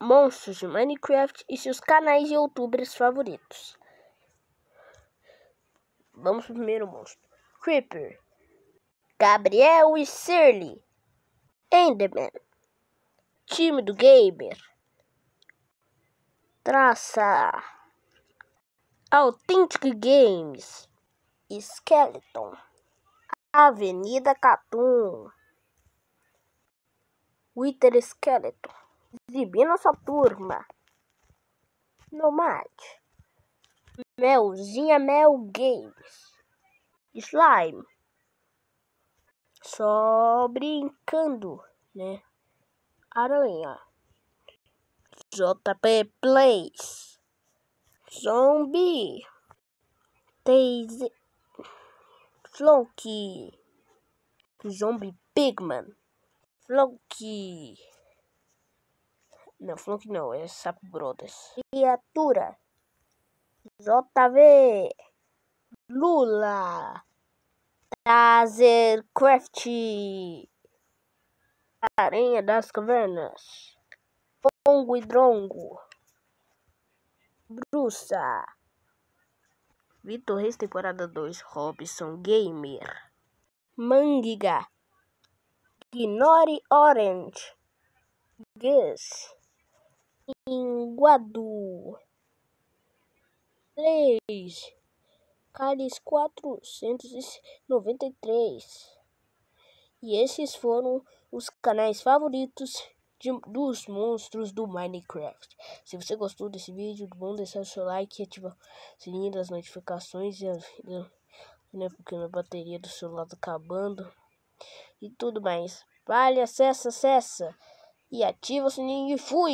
monstros de Minecraft e seus canais de youtubers favoritos. Vamos pro primeiro monstro. Creeper. Gabriel e Shirley. Enderman. Time do Gamer. Traça. Authentic Games. Skeleton. Avenida Catum. Wither Skeleton exibindo sua turma. Nomad. Melzinha Mel Games. Slime. Só brincando, né? Aranha. JP Plays. Zombie. Taze. Flonky. Zombie Pigman. Flonky. Não, falou que não, é sapo brotas. Criatura. JV. Lula. Tazercraft. Aranha das cavernas. Pongo e drongo. Bruxa. Vitor Reis, temporada 2, Robson Gamer. Mangiga. Ignore Orange. Gus. Guadu. 3. Cales 493. E esses foram os canais favoritos de, dos monstros do Minecraft. Se você gostou desse vídeo, bom deixar o seu like e ativar o sininho das notificações. E, né, porque minha bateria do celular tá acabando. E tudo mais. Vale, acessa, acessa. E ativa o sininho e fui!